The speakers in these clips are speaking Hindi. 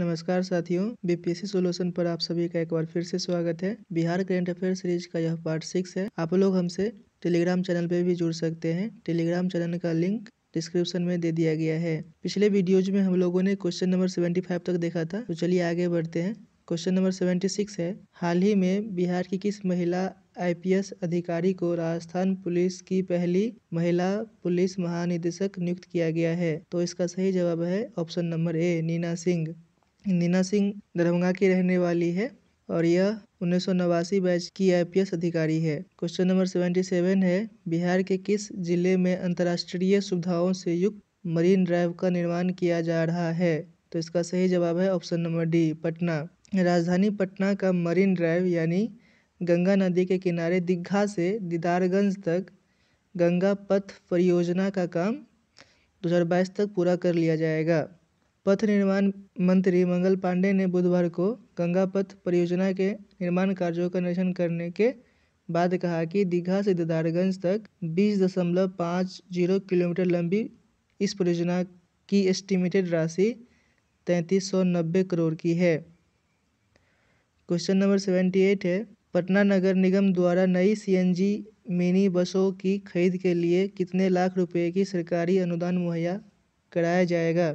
नमस्कार साथियों बीपीएससी सॉल्यूशन पर आप सभी का एक बार फिर से स्वागत है बिहार करेंट अफेयर सीरीज का यह पार्ट सिक्स है आप लोग हमसे टेलीग्राम चैनल पर भी जुड़ सकते हैं टेलीग्राम चैनल का लिंक डिस्क्रिप्शन में दे दिया गया है पिछले वीडियोज में हम लोगों ने क्वेश्चन नंबर सेवेंटी फाइव तक देखा था तो चलिए आगे बढ़ते हैं क्वेश्चन नंबर सेवेंटी सिक्स है हाल ही में बिहार की किस महिला आईपीएस अधिकारी को राजस्थान पुलिस की पहली महिला पुलिस महानिदेशक नियुक्त किया गया है तो इसका सही जवाब है option number A Neena Singh Neena Singh Darbhanga की रहने वाली है और यह उन्नीस सौ नवासी बैच की आई पी एस अधिकारी है क्वेश्चन नंबर सेवेंटी सेवन है बिहार के किस जिले में अंतर्राष्ट्रीय सुविधाओं से युक्त मरीन ड्राइव का निर्माण किया जा रहा है तो इसका सही जवाब है ऑप्शन नंबर डी पटना राजधानी पटना का मरीन ड्राइव यानी गंगा नदी के किनारे दीघा से दीदारगंज तक गंगा पथ परियोजना का काम 2022 तक पूरा कर लिया जाएगा पथ निर्माण मंत्री मंगल पांडे ने बुधवार को गंगा पथ परियोजना के निर्माण कार्यों का निरीक्षण करने के बाद कहा कि दीघा से दिदारगंज तक बीस दशमलव पाँच जीरो किलोमीटर लंबी इस परियोजना की एस्टिमेटेड राशि तैंतीस सौ नब्बे करोड़ की है क्वेश्चन नंबर सेवेंटी एट है पटना नगर निगम द्वारा नई सीएनजी मिनी बसों की खरीद के लिए कितने लाख रुपए की सरकारी अनुदान मुहैया कराया जाएगा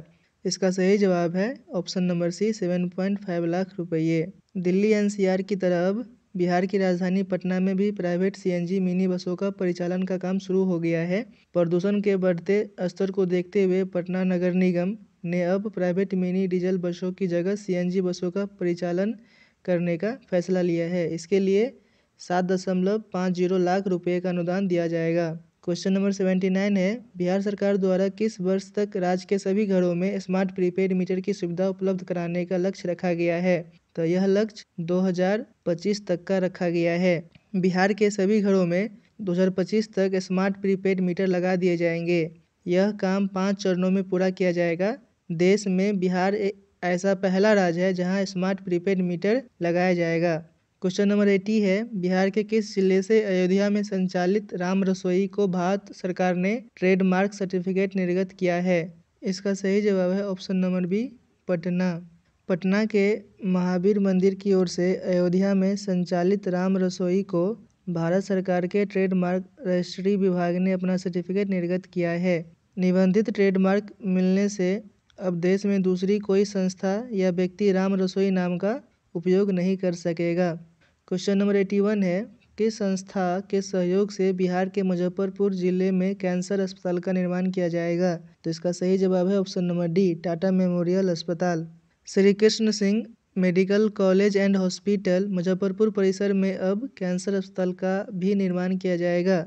इसका सही जवाब है option number C seven point five lakh रुपये दिल्ली एनसीआर की तरह अब बिहार की राजधानी पटना में भी प्राइवेट सीएनजी मिनी बसों का परिचालन का काम शुरू हो गया है प्रदूषण के बढ़ते स्तर को देखते हुए पटना नगर निगम ने अब प्राइवेट मिनी डीजल बसों की जगह सीएनजी बसों का परिचालन करने का फैसला लिया है इसके लिए सात दशमलव पाँच जीरो लाख रुपये का अनुदान दिया जाएगा क्वेश्चन नंबर सेवेंटी नाइन है बिहार सरकार द्वारा किस वर्ष तक राज्य के सभी घरों में स्मार्ट प्रीपेड मीटर की सुविधा उपलब्ध कराने का लक्ष्य रखा गया है तो यह लक्ष्य 2025 तक का रखा गया है बिहार के सभी घरों में 2025 तक स्मार्ट प्रीपेड मीटर लगा दिए जाएंगे यह काम पाँच चरणों में पूरा किया जाएगा देश में बिहार ऐसा पहला राज्य है जहाँ स्मार्ट प्रीपेड मीटर लगाया जाएगा क्वेश्चन नंबर एटी है बिहार के किस जिले से अयोध्या में संचालित राम रसोई को भारत सरकार ने ट्रेडमार्क सर्टिफिकेट निर्गत किया है इसका सही जवाब है option number B Patna Patna के महावीर मंदिर की ओर से अयोध्या में संचालित राम रसोई को भारत सरकार के ट्रेडमार्क रजिस्ट्री विभाग ने अपना सर्टिफिकेट निर्गत किया है निबंधित ट्रेडमार्क मिलने से अब देश में दूसरी कोई संस्था या व्यक्ति राम रसोई नाम का उपयोग नहीं कर सकेगा क्वेश्चन नंबर एटी वन है किस संस्था के सहयोग से बिहार के मुजफ्फरपुर जिले में कैंसर अस्पताल का निर्माण किया जाएगा तो इसका सही जवाब है option number D Tata memorial अस्पताल Shri Krishna Singh medical college and hospital Muzaffarpur परिसर में अब कैंसर अस्पताल का भी निर्माण किया जाएगा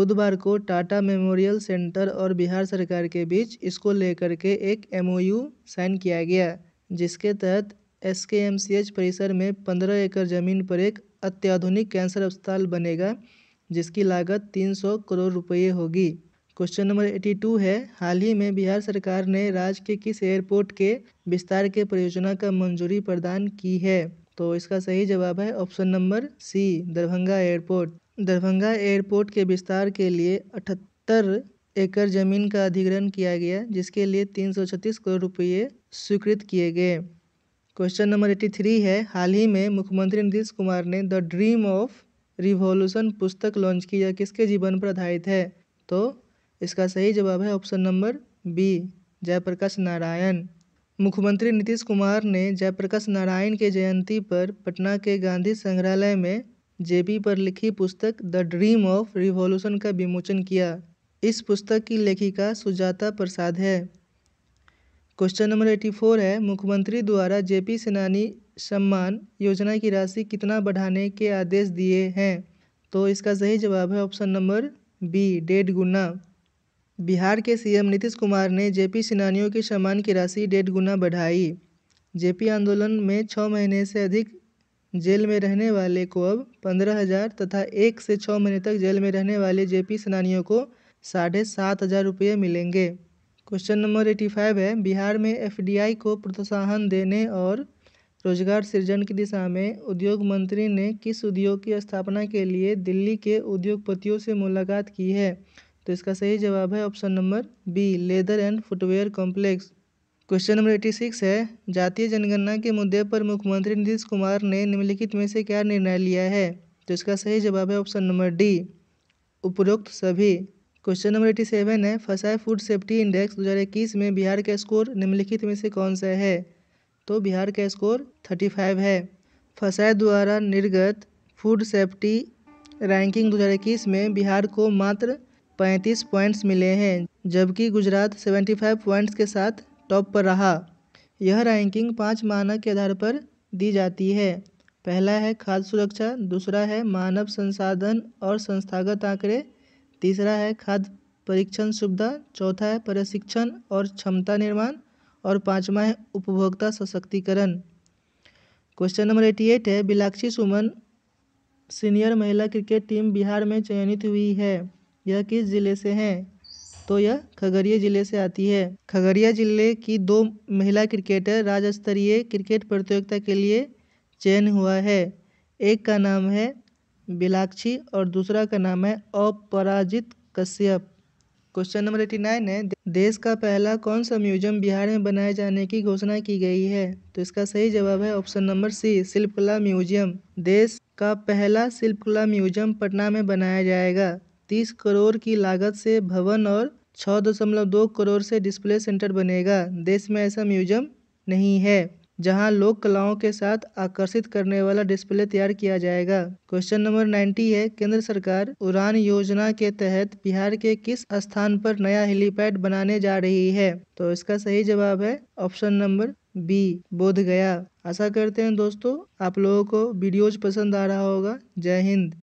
बुधवार को टाटा मेमोरियल सेंटर और बिहार सरकार के बीच इसको लेकर के एक एमओयू साइन किया गया जिसके तहत एस.के.एम.सी.एच परिसर में पंद्रह एकड़ जमीन पर एक अत्याधुनिक कैंसर अस्पताल बनेगा जिसकी लागत तीन सौ करोड़ रुपये होगी क्वेश्चन नंबर एटी टू है हाल ही में बिहार सरकार ने राज्य के किस एयरपोर्ट के विस्तार के परियोजना का मंजूरी प्रदान की है तो इसका सही जवाब है option number C Darbhanga airport Darbhanga airport के विस्तार के लिए अठहत्तर एकड़ जमीन का अधिग्रहण किया गया जिसके लिए तीन सौ छत्तीस करोड़ रुपये स्वीकृत किए गए क्वेश्चन नंबर एट्टी थ्री है हाल ही में मुख्यमंत्री नीतीश कुमार ने द ड्रीम ऑफ रिवॉल्यूशन पुस्तक लॉन्च की या किसके जीवन पर आधारित है तो इसका सही जवाब है option number B Jayaprakash Narayan मुख्यमंत्री नीतीश कुमार ने जयप्रकाश नारायण के जयंती पर पटना के गांधी संग्रहालय में जेपी पर लिखी पुस्तक द ड्रीम ऑफ रिवॉल्यूशन का विमोचन किया इस पुस्तक की लेखिका सुजाता प्रसाद है क्वेश्चन नंबर एटी फोर है मुख्यमंत्री द्वारा जेपी सेनानी सम्मान योजना की राशि कितना बढ़ाने के आदेश दिए हैं तो इसका सही जवाब है ऑप्शन नंबर बी डेढ़ गुना बिहार के सीएम नीतीश कुमार ने जेपी सेनानियों के सम्मान की राशि डेढ़ गुना बढ़ाई जेपी आंदोलन में छः महीने से अधिक जेल में रहने वाले को अब पंद्रह हज़ार तथा एक से छः महीने तक जेल में रहने वाले जेपी सेनानियों को साढ़े सात हज़ार रुपये मिलेंगे क्वेश्चन नंबर एटी फाइव है बिहार में एफडीआई को प्रोत्साहन देने और रोजगार सृजन की दिशा में उद्योग मंत्री ने किस उद्योग की स्थापना के लिए दिल्ली के उद्योगपतियों से मुलाकात की है तो इसका सही जवाब है option number B leather and footwear complex question number eighty six है जातीय जनगणना के मुद्दे पर मुख्यमंत्री नीतीश कुमार ने निम्नलिखित में से क्या निर्णय लिया है तो इसका सही जवाब है ऑप्शन नंबर डी उपरोक्त सभी क्वेश्चन नंबर एटी सेवन है फसाए फूड सेफ्टी इंडेक्स दो हज़ार इक्कीस में बिहार का स्कोर निम्नलिखित में से कौन सा है तो बिहार का स्कोर थर्टी फाइव है फसाए द्वारा निर्गत फूड सेफ्टी रैंकिंग दो हज़ार इक्कीस में बिहार को मात्र पैंतीस पॉइंट्स मिले हैं जबकि गुजरात सेवेंटी फाइव पॉइंट्स के साथ टॉप पर रहा यह रैंकिंग पाँच मानक के आधार पर दी जाती है पहला है खाद्य सुरक्षा दूसरा है मानव संसाधन और संस्थागत आंकड़े तीसरा है खाद्य परीक्षण सुविधा चौथा है प्रशिक्षण और क्षमता निर्माण और पाँचवा है उपभोक्ता सशक्तिकरण क्वेश्चन नंबर एटी एट है बिलाक्षी सुमन सीनियर महिला क्रिकेट टीम बिहार में चयनित हुई है यह किस जिले से है तो यह खगड़िया जिले से आती है खगड़िया जिले की दो महिला क्रिकेटर राज्य स्तरीय क्रिकेट प्रतियोगिता के लिए चयन हुआ है एक का नाम है बिलाक्षी और दूसरा का नाम है Aparajit Kashyap question number eighty nine है देश का पहला कौन सा म्यूजियम बिहार में बनाए जाने की घोषणा की गई है तो इसका सही जवाब है ऑप्शन नंबर सी शिल्पकला म्यूजियम देश का पहला शिल्पकला म्यूजियम पटना में बनाया जाएगा तीस करोड़ की लागत से भवन और छः दशमलव दो करोड़ से डिस्प्ले सेंटर बनेगा देश में ऐसा म्यूजियम नहीं है जहां लोक कलाओं के साथ आकर्षित करने वाला डिस्प्ले तैयार किया जाएगा क्वेश्चन नंबर नाइन्टी है केंद्र सरकार उड़ान योजना के तहत बिहार के किस स्थान पर नया हेलीपैड बनाने जा रही है तो इसका सही जवाब है ऑप्शन नंबर बी बोध गया आशा करते हैं दोस्तों आप लोगों को वीडियोज पसंद आ रहा होगा जय हिंद